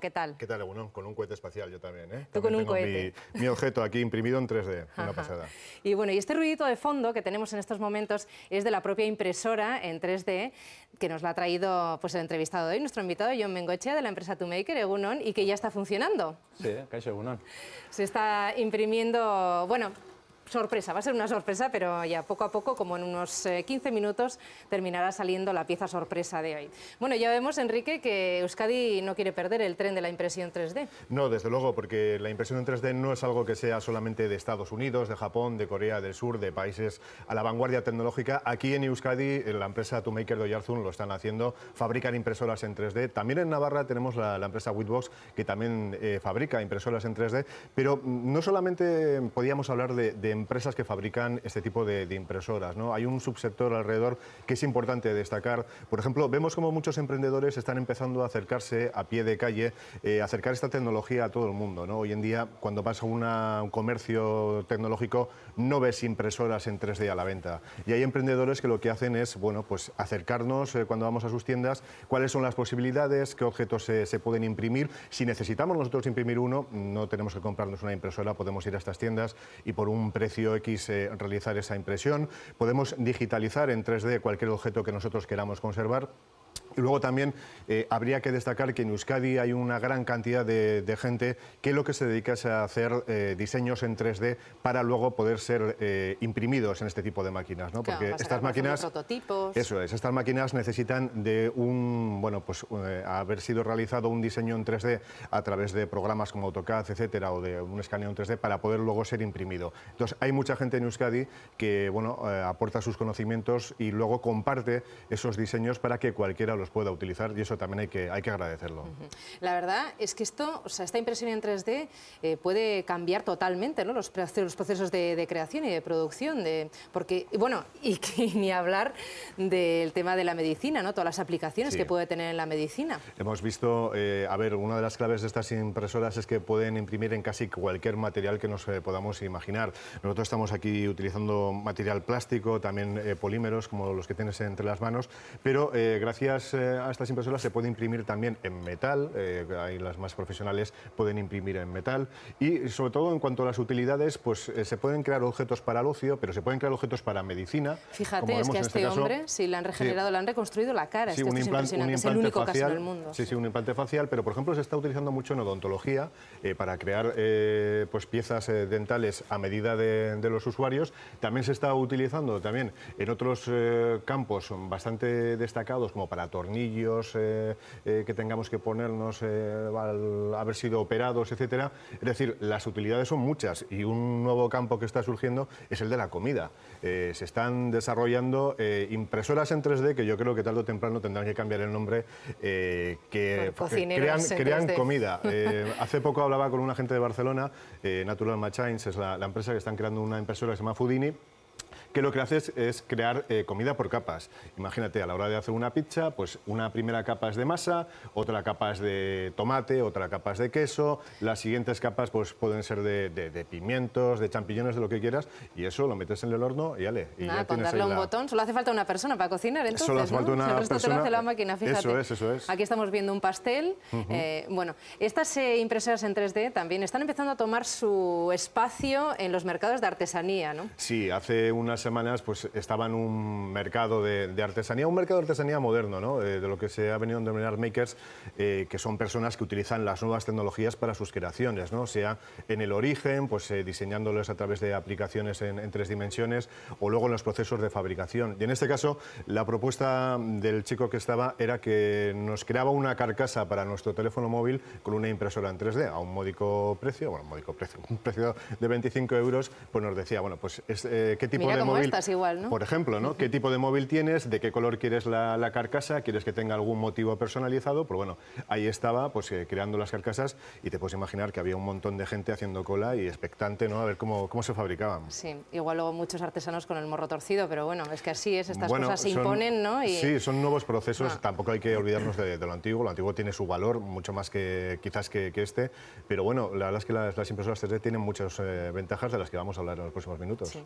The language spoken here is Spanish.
¿qué tal? ¿Qué tal, Egunon? Con un cohete espacial yo también, ¿eh? con un cohete. Mi, objeto aquí imprimido en 3D, una pasada. Y bueno, y este ruidito de fondo que tenemos en estos momentos es de la propia impresora en 3D que nos la ha traído pues, el entrevistado de hoy, nuestro invitado John Mengochea de la empresa Maker, Egunon, y que ya está funcionando. Sí, Egunon. Se está imprimiendo, bueno, sorpresa, va a ser una sorpresa, pero ya poco a poco, como en unos 15 eh, minutos, terminará saliendo la pieza sorpresa de hoy. Bueno, ya vemos, Enrique, que Euskadi no quiere perder el tren de la impresión 3D. No, desde luego, porque la impresión 3D no es algo que sea solamente de Estados Unidos, de Japón, de Corea del Sur, de países a la vanguardia tecnológica. Aquí en Euskadi, la empresa Tomaker de Yarzun lo están haciendo, fabrican impresoras en 3D. También en Navarra tenemos la, empresa Witbox, que también eh, fabrica impresoras en 3D, pero mm, no solamente podíamos hablar de, de empresas que fabrican este tipo de, impresoras. ¿no? Hay un subsector alrededor que es importante destacar. Por ejemplo, vemos como muchos emprendedores están empezando a acercarse a pie de calle, eh, acercar esta tecnología a todo el mundo. ¿no? Hoy en día, cuando pasa un comercio tecnológico, no ves impresoras en 3D a la venta. Y hay emprendedores que lo que hacen es bueno, pues acercarnos eh, cuando vamos a sus tiendas, cuáles son las posibilidades, qué objetos se, se pueden imprimir. Si necesitamos nosotros imprimir uno, no tenemos que comprarnos una impresora, podemos ir a estas tiendas y por un precio CIOX X eh, realizar esa impresión. Podemos digitalizar en 3D cualquier objeto que nosotros queramos conservar. Y luego también eh, habría que destacar que en Euskadi hay una gran cantidad de, gente que lo que se dedica es a hacer eh, diseños en 3D para luego poder ser eh, imprimidos en este tipo de máquinas, ¿no? Porque estas máquinas... Prototipos. Eso es, estas máquinas necesitan de un, bueno, pues haber sido realizado un diseño en 3D a través de programas como AutoCAD, etcétera, o de un escaneo en 3D para poder luego ser imprimido. Entonces hay mucha gente en Euskadi que, bueno, aporta sus conocimientos y luego comparte esos diseños para que cualquiera los pueda utilizar y eso también hay que, hay que agradecerlo. La verdad es que esto, sea, esta impresión en 3D eh, puede cambiar totalmente los, los, procesos de, creación y de producción, de, porque, bueno, y, ni hablar del tema de la medicina, ¿no? todas las aplicaciones que puede tener en la medicina. Hemos visto, eh, a ver, una de las claves de estas impresoras es que pueden imprimir en casi cualquier material que nos eh, podamos imaginar. Nosotros estamos aquí utilizando material plástico, también polímeros como los que tienes entre las manos, pero gracias eh, a estas impresoras se puede imprimir también en metal, eh, las más profesionales pueden imprimir en metal, y sobre todo en cuanto a las utilidades, pues eh, se pueden crear objetos para el ocio, pero se pueden crear objetos para medicina. Fíjate, es que a este, este hombre, si le han regenerado, le han reconstruido la cara, es un implante el único facial, caso mundo. Sí, un implante facial, pero por ejemplo se está utilizando mucho en odontología eh, para crear pues piezas dentales a medida de, los usuarios, también se está utilizando también en otros campos bastante destacados como para torneos, eh, eh, que tengamos que ponernos eh, al haber sido operados, etcétera. Es decir, las utilidades son muchas y un nuevo campo que está surgiendo es el de la comida. se están desarrollando impresoras en 3D que yo creo que tarde o temprano tendrán que cambiar el nombre, que, crean, comida. hace poco hablaba con un agente de Barcelona, Natural Machines, es la, la empresa que están creando una impresora que se llama Foodini, que lo que haces es crear eh, comida por capas. Imagínate, a la hora de hacer una pizza, pues una primera capa es de masa, otra capa es de tomate, otra capa es de queso, las siguientes capas pues pueden ser de, pimientos, de champiñones, de lo que quieras, y eso lo metes en el horno y le Y Nada, ya un botón, solo hace falta una persona para cocinar, entonces, Solo hace falta una persona. la máquina, Eso es, eso es. Aquí estamos viendo un pastel. Eh, bueno, estas eh, impresoras en 3D también están empezando a tomar su espacio en los mercados de artesanía, ¿no? Sí, hace unas semanas pues, estaba en un mercado de, artesanía, un mercado de artesanía moderno, eh, de lo que se ha venido a denominar makers, eh, que son personas que utilizan las nuevas tecnologías para sus creaciones, ¿no? sea en el origen, pues, eh, a través de aplicaciones en, tres dimensiones, o luego en los procesos de fabricación. Y en este caso, la propuesta del chico que estaba era que nos creaba una carcasa para nuestro teléfono móvil con una impresora en 3D a un módico precio, bueno, un módico precio, un precio de 25 euros, pues nos decía, bueno, pues qué tipo de igual, Por ejemplo, ¿no? ¿Qué tipo de móvil tienes? ¿De qué color quieres la, carcasa? ¿Quieres que tenga algún motivo personalizado? Pues bueno, ahí estaba pues eh, creando las carcasas y te puedes imaginar que había un montón de gente haciendo cola y expectante, ¿no? A ver cómo, cómo se fabricaban. Sí, igual luego muchos artesanos con el morro torcido, pero bueno, es que así es, estas cosas se imponen, ¿no? Sí, son nuevos procesos, ah. tampoco hay que olvidarnos de, lo antiguo, lo antiguo tiene su valor, mucho más que quizás que, este, pero bueno, la verdad es que las, impresoras 3D tienen muchas eh, ventajas de las que vamos a hablar en los próximos minutos.